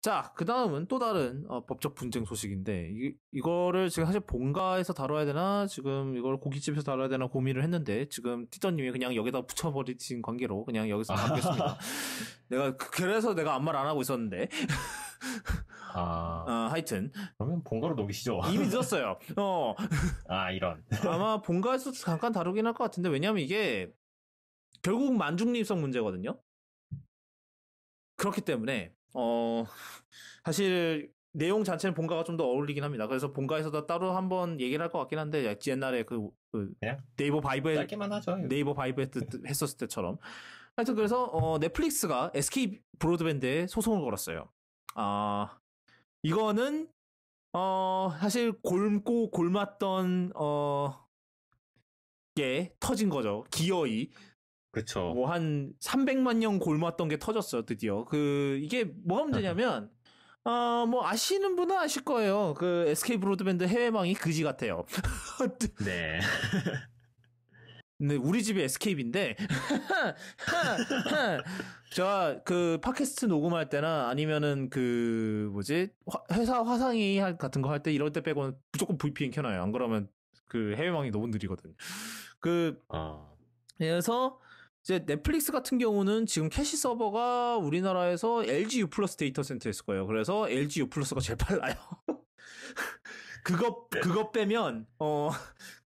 자, 그 다음은 또 다른 어, 법적 분쟁 소식인데, 이, 이거를 지금 사실 본가에서 다뤄야 되나, 지금 이걸 고깃집에서 다뤄야 되나 고민을 했는데, 지금 티저님이 그냥 여기다 붙여버리신 관계로 그냥 여기서 담겠습니다. 내가, 그, 그래서 내가 아무 말 안 하고 있었는데. 아. 어, 하여튼. 그러면 본가로 녹이시죠. 이미 늦었어요. 어. 아, 이런. 아마 본가에서 도 잠깐 다루긴 할 것 같은데, 왜냐면 이게, 결국 만중립성 문제거든요? 그렇기 때문에, 어, 사실 내용 자체는 본가가 좀 더 어울리긴 합니다. 그래서 본가에서도 따로 한번 얘기를 할 것 같긴 한데 옛날에 그, 그 네이버 바이브에 짧게만 하죠. 네이버 바이브에 네. 했었을 때처럼. 하여튼 그래서 어, 넷플릭스가 SK 브로드밴드에 소송을 걸었어요. 아 이거는 어 사실 골고 골맞던 어게 터진 거죠. 기어이 그쵸. 뭐한 300만 년 골맞던 게 터졌어요, 드디어. 그, 이게 뭐가 문제냐면, 어, 뭐 아시는 분은 아실 거예요. 그 SK 브로드밴드 해외망이 그지 같아요. 네. 근 우리 집이 SK인데 제가 그 팟캐스트 녹음할 때나 아니면은 그 뭐지 회사 화상이 같은 거 할 때 이럴 때 빼고는 무조건 VPN 켜놔요. 안 그러면 그 해외망이 너무 느리거든요. 그 어. 그래서 이제 넷플릭스 같은 경우는 지금 캐시 서버가 우리나라에서 LG U 플러스 데이터 센터였을 거예요. 그래서 LG U 플러스가 제일 빨라요. 그거 그거 빼면 어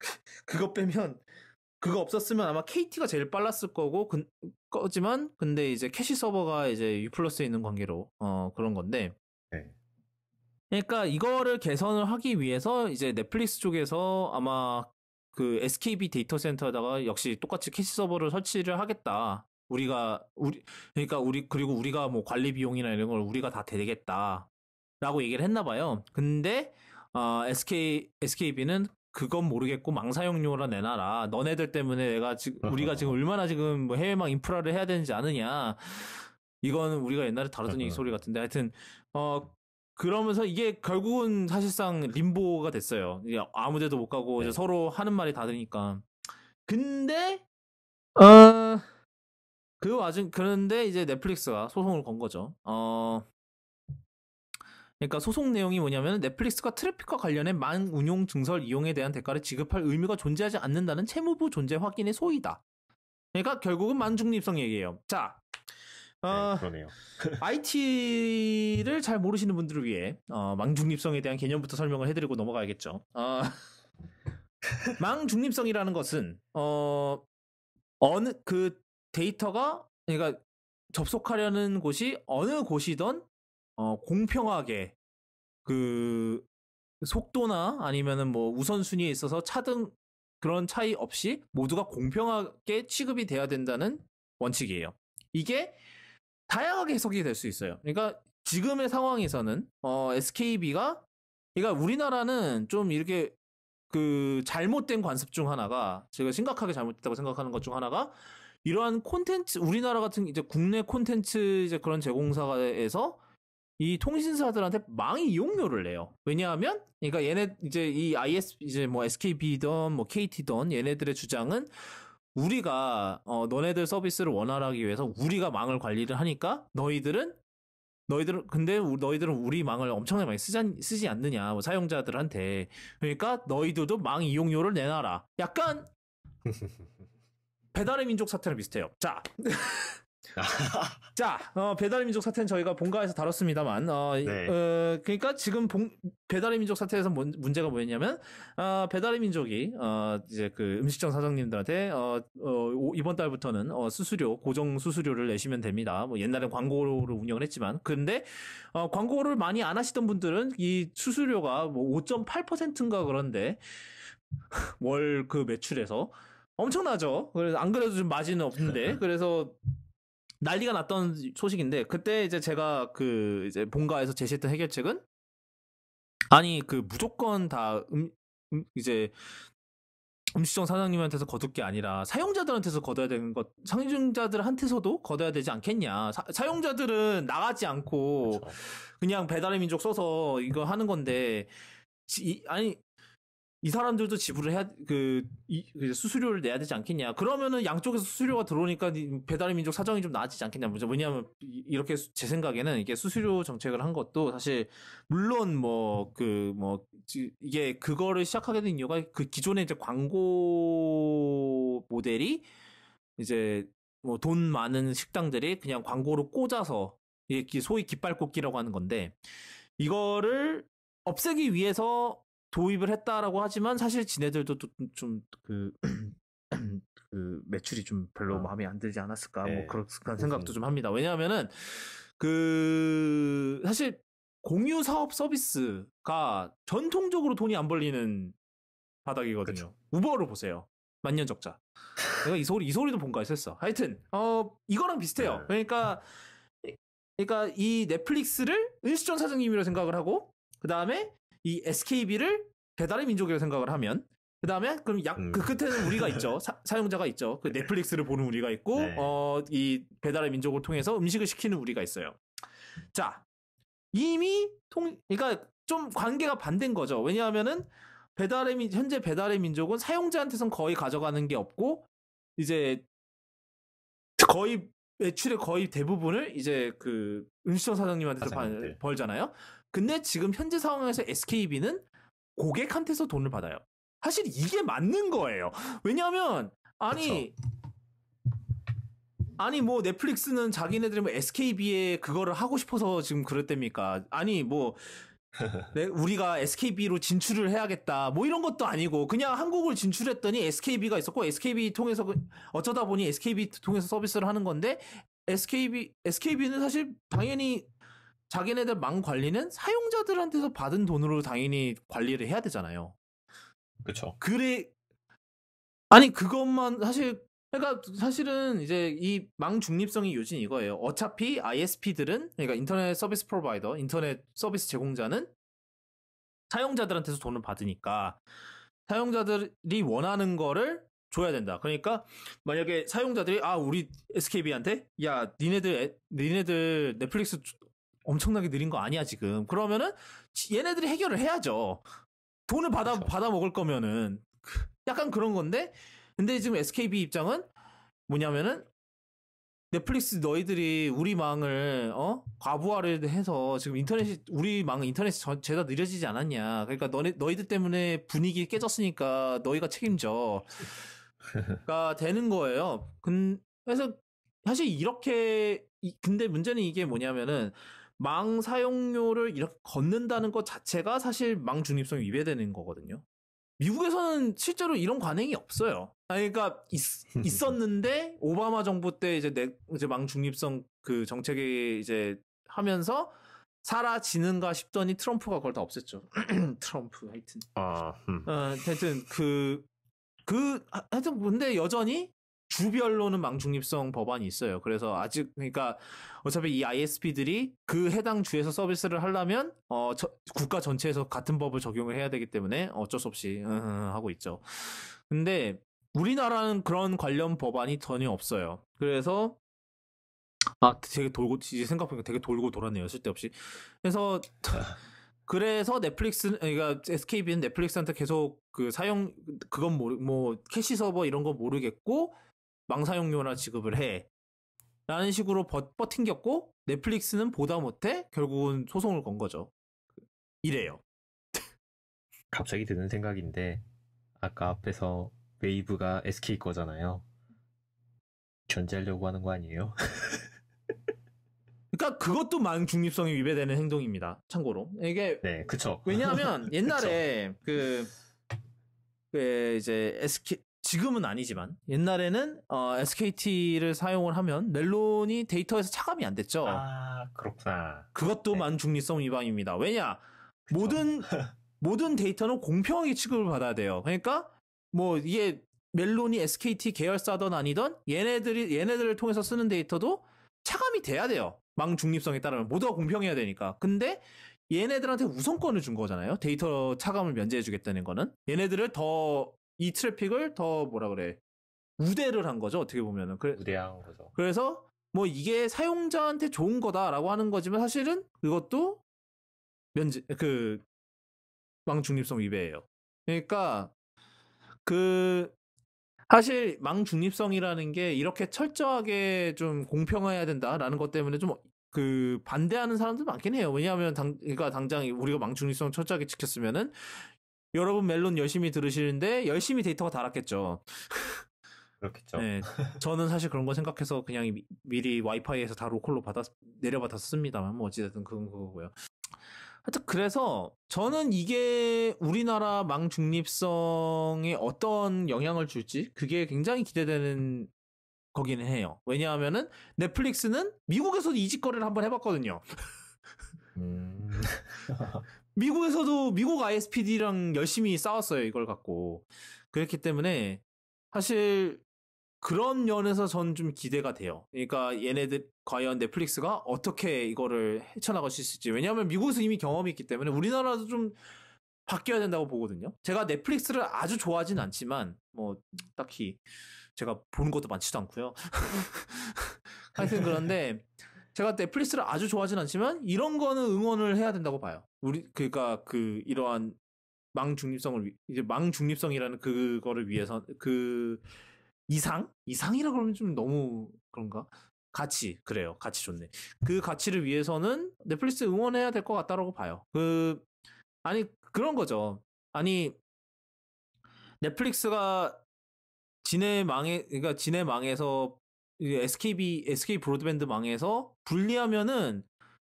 그거 빼면 그거 없었으면 아마 KT가 제일 빨랐을 거고 그, 거지만 근데 이제 캐시 서버가 이제 U 플러스에 있는 관계로 어 그런 건데. 네. 그러니까 이거를 개선을 하기 위해서 이제 넷플릭스 쪽에서 아마 그 SKB 데이터 센터에다가 역시 똑같이 캐시 서버를 설치를 하겠다. 우리가 우리 그러니까 우리 그리고 우리가 뭐 관리 비용이나 이런 걸 우리가 다 대겠다라고 얘기를 했나 봐요. 근데 어, SK SKB는 그건 모르겠고 망사용료라 내놔라. 너네들 때문에 내가 지금 우리가 지금 얼마나 지금 뭐 해외망 인프라를 해야 되는지 아느냐. 이건 우리가 옛날에 다뤘던 얘기 소리 같은데 하여튼 어 그러면서 이게 결국은 사실상 림보가 됐어요. 아무 데도 못 가고 네. 서로 하는 말이 다르니까. 근데 어그 어, 와중 그런데 이제 넷플릭스가 소송을 건 거죠. 어 그러니까 소송 내용이 뭐냐면 넷플릭스가 트래픽과 관련해만 운용 증설 이용에 대한 대가를 지급할 의미가 존재하지 않는다는 채무부 존재 확인의 소이다. 그러니까 결국은 만중립성 얘기예요. 자, 어, 그러네요. IT를 잘 모르시는 분들을 위해 어, 망중립성에 대한 개념부터 설명을 해드리고 넘어가야겠죠. 어, 망중립성이라는 것은 어, 어느 그 데이터가 그러니까 접속하려는 곳이 어느 곳이든 어, 공평하게 그 속도나 아니면은 뭐 우선순위에 있어서 차등 그런 차이 없이 모두가 공평하게 취급이 돼야 된다는 원칙이에요. 이게 다양하게 해석이 될 수 있어요. 그러니까 지금의 상황에서는 어, SKB가 그러니까 우리나라는 좀 이렇게 그 잘못된 관습 중 하나가 제가 심각하게 잘못됐다고 생각하는 것 중 하나가 이러한 콘텐츠 우리나라 같은 이제 국내 콘텐츠 이제 그런 제공사에서 이 통신사들한테 망이 이용료를 내요. 왜냐하면 그러니까 얘네 이제 이 IS 이제 뭐 SKB든 뭐 KT든 얘네들의 주장은 우리가 어, 너네들 서비스를 원활하기 위해서 우리가 망을 관리를 하니까 너희들은 너희들은 근데 너희들은 우리 망을 엄청나게 많이 쓰자, 쓰지 않느냐 뭐 사용자들한테 그러니까 너희들도 망 이용료를 내놔라 약간 배달의 민족 사태랑 비슷해요 자 자, 어, 배달의 민족 사태는 저희가 본가에서 다뤘습니다만, 어, 네. 어그니까 지금 봉, 배달의 민족 사태에서 뭔, 문제가 뭐였냐면, 어, 배달의 민족이 어, 이제 그 음식점 사장님들한테 어, 어, 이번 달부터는 어, 수수료 고정 수수료를 내시면 됩니다. 뭐 옛날엔 광고를 운영을 했지만, 근데 어, 광고를 많이 안 하시던 분들은 이 수수료가 뭐 5.8%인가 그런데 월 그 매출에서 엄청나죠. 그래서 안 그래도 좀 마진은 없는데 그래서 난리가 났던 소식인데 그때 이제 제가 그 이제 본가에서 제시했던 해결책은 아니 그 무조건 다 음, 음 이제 음식점 사장님한테서 거둘 게 아니라 사용자들한테서 거둬야 되는 것 상용자들한테서도 거둬야 되지 않겠냐 사, 용자들은 나가지 않고 그렇죠. 그냥 배달의 민족 써서 이거 하는 건데 지, 아니 이 사람들도 지불을 해야 그 이, 그 수수료를 내야 되지 않겠냐. 그러면은 양쪽에서 수수료가 들어오니까 배달의 민족 사정이 좀 나아지지 않겠냐. 왜냐하면 이렇게 제 생각에는 이게 수수료 정책을 한 것도 사실 물론 뭐 그뭐 그뭐 이게 그거를 시작하게 된 이유가 그 기존의 이제 광고 모델이 이제 뭐 돈 많은 식당들이 그냥 광고로 꽂아서 이게 소위 깃발꽂기라고 하는 건데 이거를 없애기 위해서 도입을 했다라고 하지만 사실 지네들도 좀 그 그 매출이 좀 별로 아. 마음에 안 들지 않았을까 뭐 네. 뭐 그런 생각도 좀 합니다. 왜냐하면은 그 사실 공유 사업 서비스가 전통적으로 돈이 안 벌리는 바닥이거든요. 그쵸. 우버를 보세요. 만년 적자. 내가 이 소리 이 소리도 본가 했었어. 하여튼 어 이거랑 비슷해요. 네. 그러니까 그러니까 이 넷플릭스를 은수전 사장님이라 고 생각을 하고 그 다음에 이 SKB를 배달의 민족이라고 생각을 하면 그다음에 그럼 약그 음. 끝에는 우리가 있죠 사, 용자가 있죠 그 네. 넷플릭스를 보는 우리가 있고 네. 어이 배달의 민족을 통해서 음식을 시키는 우리가 있어요. 자 이미 통 그러니까 좀 관계가 반대인 거죠. 왜냐하면은 배달의 민 현재 배달의 민족은 사용자한테선 거의 가져가는 게 없고 이제 거의 매출의 거의 대부분을 이제 그 음식점 사장님한테 서 벌잖아요. 근데 지금 현재 상황에서 SKB는 고객한테서 돈을 받아요. 사실 이게 맞는 거예요. 왜냐하면 아니 그쵸. 아니 뭐 넷플릭스는 자기네들이 뭐 SKB에 그거를 하고 싶어서 지금 그랬답니까? 아니 뭐 네, 우리가 SKB로 진출을 해야겠다. 뭐 이런 것도 아니고 그냥 한국을 진출했더니 SKB가 있었고 SKB 통해서 그 어쩌다 보니 SKB 통해서 서비스를 하는 건데 SKB SKB는 사실 당연히 자기네들 망 관리는 사용자들한테서 받은 돈으로 당연히 관리를 해야 되잖아요. 그렇죠. 그래 아니 그것만 사실 그러니까 사실은 이제 이 망 중립성이 요즘 이거예요. 어차피 ISP들은 그러니까 인터넷 서비스 프로바이더, 인터넷 서비스 제공자는 사용자들한테서 돈을 받으니까 사용자들이 원하는 거를 줘야 된다. 그러니까 만약에 사용자들이 아 우리 SKB한테 야 니네들 니네들 넷플릭스 엄청나게 느린 거 아니야 지금. 그러면은 얘네들이 해결을 해야죠. 돈을 받아 그렇죠. 받아 먹을 거면은 그, 약간 그런 건데 근데 지금 SKB 입장은 뭐냐면은 넷플릭스 너희들이 우리 망을 어 과부하를 해서 지금 인터넷이 우리 망 인터넷이 저, 죄다 느려지지 않았냐 그러니까 너네 너희들 때문에 분위기 깨졌으니까 너희가 책임져가 되는 거예요. 근 그래서 사실 이렇게 근데 문제는 이게 뭐냐면은 망 사용료를 이렇게 걷는다는 것 자체가 사실 망 중립성 위배되는 거거든요. 미국에서는 실제로 이런 관행이 없어요. 아니, 그러니까 있, 었는데 오바마 정부 때 이제 내, 이제 망 중립성 그 정책에 이제 하면서 사라지는가 싶더니 트럼프가 그걸 다 없앴죠. 트럼프 하여튼. 아, 음. 어, 하여튼 그, 그, 하여튼 근데 여전히 주별로는 망중립성 법안이 있어요. 그래서 아직 그러니까 어차피 이 ISP들이 그 해당 주에서 서비스를 하려면 어 저, 국가 전체에서 같은 법을 적용을 해야 되기 때문에 어쩔 수 없이 하고 있죠. 근데 우리나라는 그런 관련 법안이 전혀 없어요. 그래서 아 되게 돌고 이제 생각해보니까 되게 돌고 돌았네요. 쓸데없이. 그래서 그래서 넷플릭스 그러니까 SKB는 넷플릭스한테 계속 그 사용 그건 모르 뭐 캐시 서버 이런 거 모르겠고 망사용료나 지급을 해. 라는 식으로 버, 버팅겼고 넷플릭스는 보다 못해 결국은 소송을 건 거죠. 그, 이래요. 갑자기 드는 생각인데 아까 앞에서 웨이브가 SK 거잖아요. 견제하려고 하는 거 아니에요? 그러니까 그것도 많은 중립성이 위배되는 행동입니다. 참고로 이게 네, 그쵸. 왜냐하면 옛날에 그, 그 이제 SK 지금은 아니지만 옛날에는 어, SKT를 사용을 하면 멜론이 데이터에서 차감이 안 됐죠. 아 그렇구나. 그것도 네. 만중립성 위반입니다. 왜냐 그쵸. 모든 모든 데이터는 공평하게 취급을 받아야 돼요. 그러니까 뭐 이게 멜론이 SKT 계열사든 아니든 얘네들이 얘네들을 통해서 쓰는 데이터도 차감이 돼야 돼요. 망 중립성에 따르면 모두가 공평해야 되니까. 근데 얘네들한테 우선권을 준 거잖아요. 데이터 차감을 면제해주겠다는 거는 얘네들을 더이 트래픽을 더 뭐라 그래 우대를 한 거죠 어떻게 보면은 그래, 우대한 거죠. 그래서 뭐 이게 사용자한테 좋은 거다라고 하는 거지만 사실은 그것도 면제 그 망중립성 위배예요. 그러니까 그 사실 망중립성이라는 게 이렇게 철저하게 좀 공평해야 된다라는 것 때문에 좀 그 반대하는 사람들 많긴 해요. 왜냐하면 당 그러니까 당장 우리가 망중립성 철저하게 지켰으면은 여러분 멜론 열심히 들으시는데 열심히 데이터가 달았겠죠. 그렇겠죠. 네, 저는 사실 그런 거 생각해서 그냥 미, 리 와이파이에서 다 로컬로 받았 내려받았습니다만 뭐 어찌됐든 그건 그거고요. 하여튼 그래서 저는 이게 우리나라 망 중립성에 어떤 영향을 줄지 그게 굉장히 기대되는 거기는 해요. 왜냐하면은 넷플릭스는 미국에서도 이직 거래를 한번 해봤거든요. 음... 미국에서도 미국 ISPD랑 열심히 싸웠어요 이걸 갖고 그랬기 때문에 사실 그런 면에서 전 좀 기대가 돼요. 그러니까 얘네들 과연 넷플릭스가 어떻게 이거를 헤쳐나갈 수 있을지 왜냐하면 미국에서 이미 경험이 있기 때문에 우리나라도 좀 바뀌어야 된다고 보거든요. 제가 넷플릭스를 아주 좋아하진 않지만 뭐 딱히 제가 보는 것도 많지도 않고요. 하여튼 그런데 제가 넷플릭스를 아주 좋아하진 않지만 이런 거는 응원을 해야 된다고 봐요. 우리 그러니까 그 이러한 망 중립성을 위, 이제 망 중립성이라는 그거를 위해서 그 이상 이상이라 그러면 좀 너무 그런가 가치 그래요 가치 좋네 그 가치를 위해서는 넷플릭스 응원해야 될 것 같다라고 봐요 그 아니 그런 거죠 아니 넷플릭스가 진의 망에 그러니까 진의 망에서 SKB SK 브로드밴드 망해서 분리하면은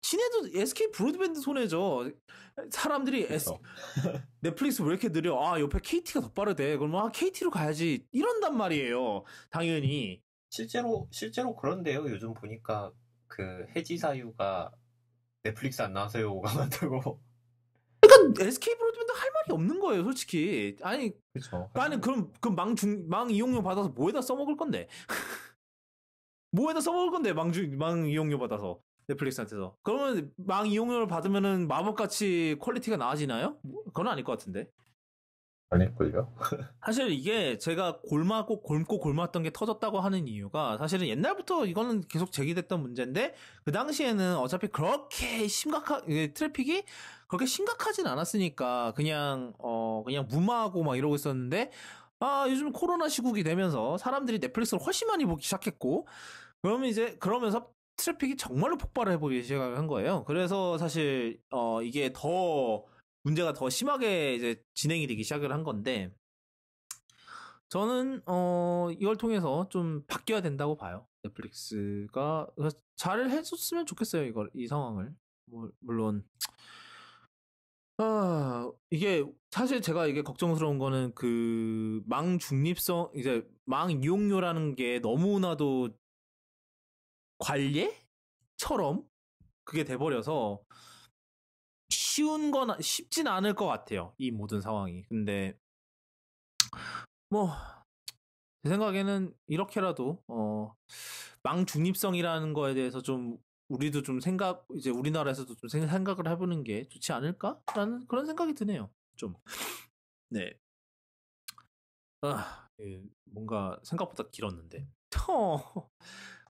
친해도 SK 브로드밴드 손해죠. 사람들이 S, 넷플릭스 왜 이렇게 느려? 아 옆에 KT가 더 빠르대. 그럼 아 KT로 가야지 이런단 말이에요. 당연히 실제로 실제로 그런데요. 요즘 보니까 그 해지 사유가 넷플릭스 안 나와서요가 많다고. 그러니까 SK 브로드밴드 할 말이 없는 거예요, 솔직히. 아니, 그쵸. 나는 그럼 그망중 망 이용료 받아서 뭐에다 써먹을 건데. 뭐에다 써먹을 건데 망주 망 이용료 받아서 넷플릭스한테서 그러면 망 이용료를 받으면은 마법같이 퀄리티가 나아지나요? 그건 아닐 것 같은데 아닐걸요? 사실 이게 제가 골마고 골고 골마던게 터졌다고 하는 이유가 사실은 옛날부터 이거는 계속 제기됐던 문제인데 그 당시에는 어차피 그렇게 심각한 트래픽이 그렇게 심각하진 않았으니까 그냥 어 그냥 무마하고 막 이러고 있었는데 아 요즘 코로나 시국이 되면서 사람들이 넷플릭스를 훨씬 많이 보기 시작했고 그러면 이제 그러면서 트래픽이 정말로 폭발을 해보기 시작한 거예요. 그래서 사실 어 이게 더 문제가 더 심하게 이제 진행이 되기 시작을 한 건데 저는 어 이걸 통해서 좀 바뀌어야 된다고 봐요. 넷플릭스가 잘 해줬으면 좋겠어요. 이걸 이 상황을 뭐, 물론 아, 이게 사실 제가 이게 걱정스러운 거는 그 망 중립성 이제 망 이용료라는 게 너무나도 관례처럼 그게 돼버려서 쉬운 건 쉽진 않을 것 같아요. 이 모든 상황이. 근데 뭐 제 생각에는 이렇게라도 어, 망 중립성이라는 거에 대해서 좀 우리도 좀 생각 이제 우리나라에서도 좀 생각을 해보는 게 좋지 않을까라는 그런 생각이 드네요. 좀 네. 아, 예, 뭔가 생각보다 길었는데. 어.